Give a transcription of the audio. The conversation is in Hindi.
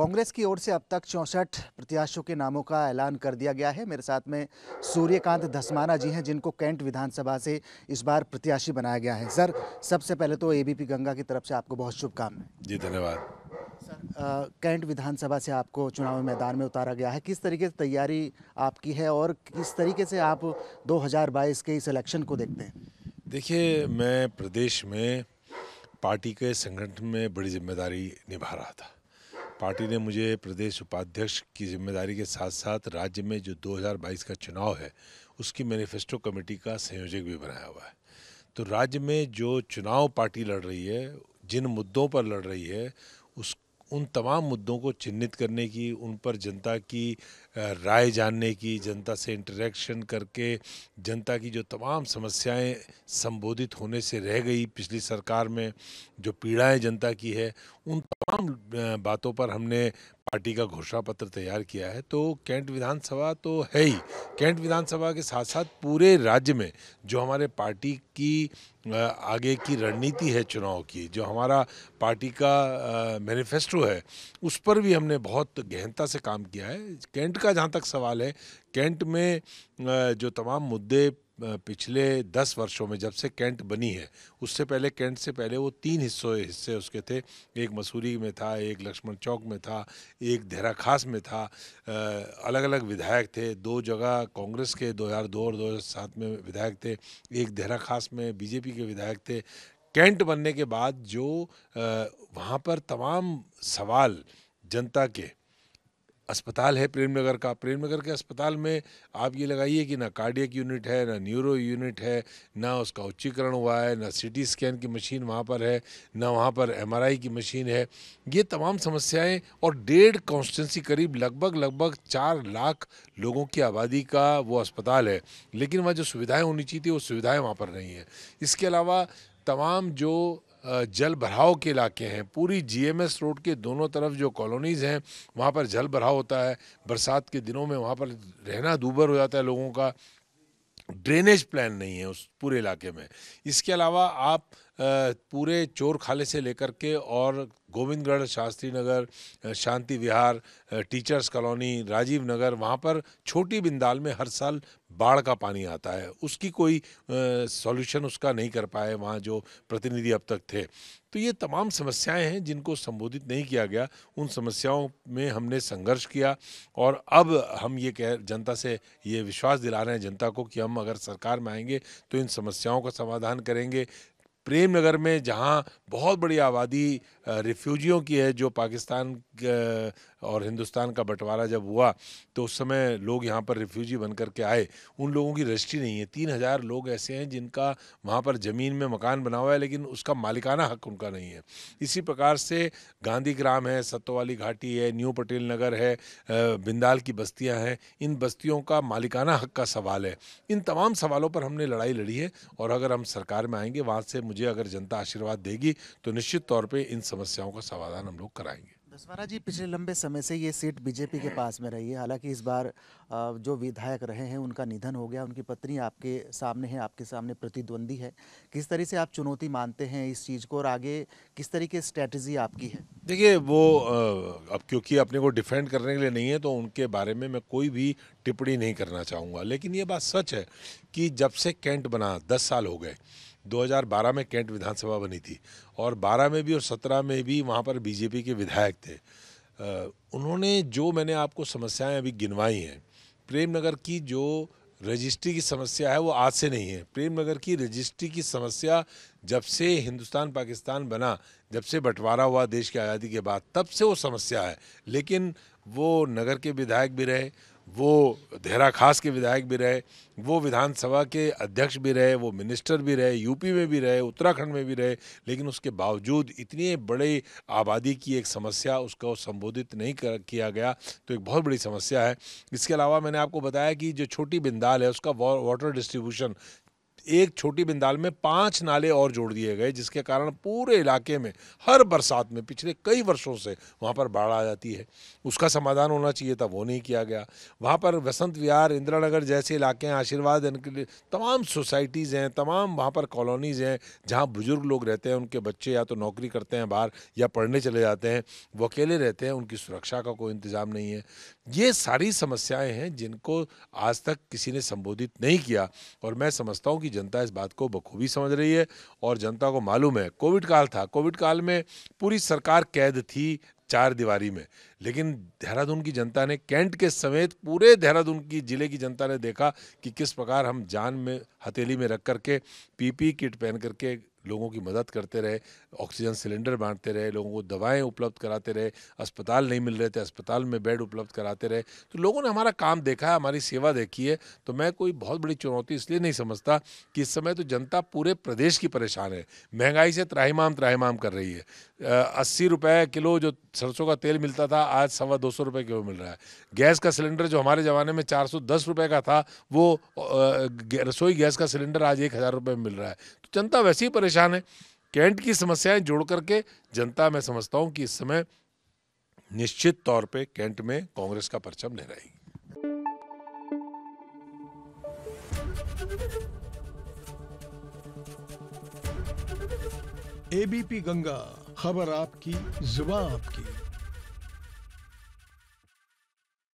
कांग्रेस की ओर से अब तक चौंसठ प्रत्याशियों के नामों का ऐलान कर दिया गया है मेरे साथ में सूर्यकांत धस्माना जी हैं जिनको कैंट विधानसभा से इस बार प्रत्याशी बनाया गया है सर सबसे पहले तो एबीपी गंगा की तरफ से आपको बहुत शुभकामनाएं जी धन्यवाद सर कैंट विधानसभा से आपको चुनावी मैदान में उतारा गया है किस तरीके से तैयारी आपकी है और किस तरीके से आप 2022 के इस इलेक्शन को देखते हैं देखिए मैं प्रदेश में पार्टी के संगठन में बड़ी जिम्मेदारी निभा रहा था पार्टी ने मुझे प्रदेश उपाध्यक्ष की जिम्मेदारी के साथ साथ राज्य में जो 2022 का चुनाव है उसकी मैनिफेस्टो कमेटी का संयोजक भी बनाया हुआ है तो राज्य में जो चुनाव पार्टी लड़ रही है जिन मुद्दों पर लड़ रही है उस उन तमाम मुद्दों को चिन्हित करने की उन पर जनता की राय जानने की जनता से इंटरेक्शन करके जनता की जो तमाम समस्याएं संबोधित होने से रह गई पिछली सरकार में जो पीड़ाएं जनता की है उन तमाम बातों पर हमने पार्टी का घोषणा पत्र तैयार किया है तो कैंट विधानसभा तो है ही कैंट विधानसभा के साथ साथ पूरे राज्य में जो हमारे पार्टी की आगे की रणनीति है चुनाव की जो हमारा पार्टी का मैनिफेस्टो है उस पर भी हमने बहुत गहनता से काम किया है कैंट का जहाँ तक सवाल है कैंट में जो तमाम मुद्दे पिछले दस वर्षों में जब से कैंट बनी है उससे पहले कैंट से पहले वो तीन हिस्सों हिस्से उसके थे एक मसूरी में था एक लक्ष्मण चौक में था एक देहरा खास में था अलग अलग विधायक थे दो जगह कांग्रेस के 2002 और 2007 में विधायक थे एक देहरा खास में बीजेपी के विधायक थे कैंट बनने के बाद जो वहाँ पर तमाम सवाल जनता के अस्पताल है प्रेम नगर का प्रेम नगर के अस्पताल में आप ये लगाइए कि ना कार्डियक यूनिट है ना न्यूरो यूनिट है ना उसका उच्चीकरण हुआ है ना सीटी स्कैन की मशीन वहाँ पर है ना वहाँ पर एमआरआई की मशीन है ये तमाम समस्याएं और डेढ़ कॉन्स्टेंसी करीब लगभग लगभग चार लाख लोगों की आबादी का वो अस्पताल है लेकिन वहाँ जो सुविधाएँ होनी चाहिए थी वो सुविधाएँ वहाँ पर नहीं हैं इसके अलावा तमाम जो जल भराव के इलाके हैं पूरी जीएमएस रोड के दोनों तरफ जो कॉलोनीज़ हैं वहाँ पर जल भराव होता है बरसात के दिनों में वहाँ पर रहना दूबर हो जाता है लोगों का ड्रेनेज प्लान नहीं है उस पूरे इलाके में इसके अलावा आप पूरे चोर खाले से लेकर के और गोविंदगढ़ शास्त्री नगर शांति विहार टीचर्स कॉलोनी राजीव नगर वहाँ पर छोटी बिंदाल में हर साल बाढ़ का पानी आता है उसकी कोई सॉल्यूशन उसका नहीं कर पाए वहाँ जो प्रतिनिधि अब तक थे तो ये तमाम समस्याएं हैं जिनको संबोधित नहीं किया गया उन समस्याओं में हमने संघर्ष किया और अब हम ये कह जनता से ये विश्वास दिला रहे हैं जनता को कि हम अगर सरकार में आएंगे तो इन समस्याओं का समाधान करेंगे प्रेम नगर में जहाँ बहुत बड़ी आबादी रिफ्यूजियों की है जो पाकिस्तान और हिंदुस्तान का बंटवारा जब हुआ तो उस समय लोग यहाँ पर रिफ्यूजी बन कर के आए उन लोगों की रजिस्ट्री नहीं है तीन हज़ार लोग ऐसे हैं जिनका वहाँ पर ज़मीन में मकान बना हुआ है लेकिन उसका मालिकाना हक उनका नहीं है इसी प्रकार से गांधी ग्राम है सत्तोवाली घाटी है न्यू पटेल नगर है बिंदाल की बस्तियाँ हैं इन बस्तियों का मालिकाना हक का सवाल है इन तमाम सवालों पर हमने लड़ाई लड़ी है और अगर हम सरकार में आएंगे वहाँ से मुझे मुझे अगर जनता आशीर्वाद देगी तो निश्चित तौर पर इन समस्याओं का समाधान हम लोग कराएंगे दसवारा जी पिछले लंबे समय से ये सीट बीजेपी के पास में रही है हालांकि इस बार जो विधायक रहे हैं उनका निधन हो गया उनकी पत्नी आपके सामने है आपके सामने प्रतिद्वंदी है किस तरह से आप चुनौती मानते हैं इस चीज़ को और आगे किस तरीके की स्ट्रैटेजी आपकी है देखिए वो अब क्योंकि अपने को डिफेंड करने के लिए नहीं है तो उनके बारे में मैं कोई भी टिप्पणी नहीं करना चाहूँगा लेकिन ये बात सच है कि जब से कैंट बना दस साल हो गए 2012 में कैंट विधानसभा बनी थी और 12 में भी और 17 में भी वहाँ पर बीजेपी के विधायक थे उन्होंने जो मैंने आपको समस्याएं अभी गिनवाई हैं प्रेमनगर की जो रजिस्ट्री की समस्या है वो आज से नहीं है प्रेमनगर की रजिस्ट्री की समस्या जब से हिंदुस्तान पाकिस्तान बना जब से बंटवारा हुआ देश की आज़ादी के बाद तब से वो समस्या है लेकिन वो नगर के विधायक भी रहे वो देहरा खास के विधायक भी रहे वो विधानसभा के अध्यक्ष भी रहे वो मिनिस्टर भी रहे यूपी में भी रहे उत्तराखंड में भी रहे लेकिन उसके बावजूद इतनी बड़े आबादी की एक समस्या उसको संबोधित नहीं कर, किया गया तो एक बहुत बड़ी समस्या है इसके अलावा मैंने आपको बताया कि जो छोटी बिंदाल है उसका वाटर डिस्ट्रीब्यूशन एक छोटी बिंदाल में पांच नाले और जोड़ दिए गए जिसके कारण पूरे इलाके में हर बरसात में पिछले कई वर्षों से वहाँ पर बाढ़ आ जाती है उसका समाधान होना चाहिए था वो नहीं किया गया वहाँ पर वसंत विहार इंदिरा नगर जैसे इलाके हैं आशीर्वाद इनके लिए तमाम सोसाइटीज़ हैं तमाम वहाँ पर कॉलोनीज़ हैं जहाँ बुज़ुर्ग लोग रहते हैं उनके बच्चे या तो नौकरी करते हैं बाहर या पढ़ने चले जाते हैं वो अकेले रहते हैं उनकी सुरक्षा का कोई इंतज़ाम नहीं है ये सारी समस्याएँ हैं जिनको आज तक किसी ने संबोधित नहीं किया और मैं समझता हूँ कि की जनता इस बात को बखूबी समझ रही है और जनता को मालूम है कोविड काल था कोविड काल में पूरी सरकार कैद थी चार दीवारी में लेकिन देहरादून की जनता ने कैंट के समेत पूरे देहरादून की ज़िले की जनता ने देखा कि किस प्रकार हम जान में हथेली में रख करके पीपी किट पहन करके लोगों की मदद करते रहे ऑक्सीजन सिलेंडर बांटते रहे लोगों को दवाएं उपलब्ध कराते रहे अस्पताल नहीं मिल रहे थे अस्पताल में बेड उपलब्ध कराते रहे तो लोगों ने हमारा काम देखा है हमारी सेवा देखी है तो मैं कोई बहुत बड़ी चुनौती इसलिए नहीं समझता कि इस समय तो जनता पूरे प्रदेश की परेशान है महंगाई से त्राहीमाम त्राहीमाम कर रही है अस्सी रुपये किलो जो सरसों का तेल मिलता था आज सवा दो सौ रुपये किलो मिल रहा है गैस का सिलेंडर जो हमारे ज़माने में चार सौ दस रुपये का था वो रसोई गैस का सिलेंडर आज एक हज़ार रुपये में मिल रहा है जनता वैसे ही परेशान है कैंट की समस्याएं जोड़ करके जनता मैं समझता हूं कि इस समय निश्चित तौर पे कैंट में कांग्रेस का परचम लहराएगी एबीपी गंगा खबर आपकी जुबा आपकी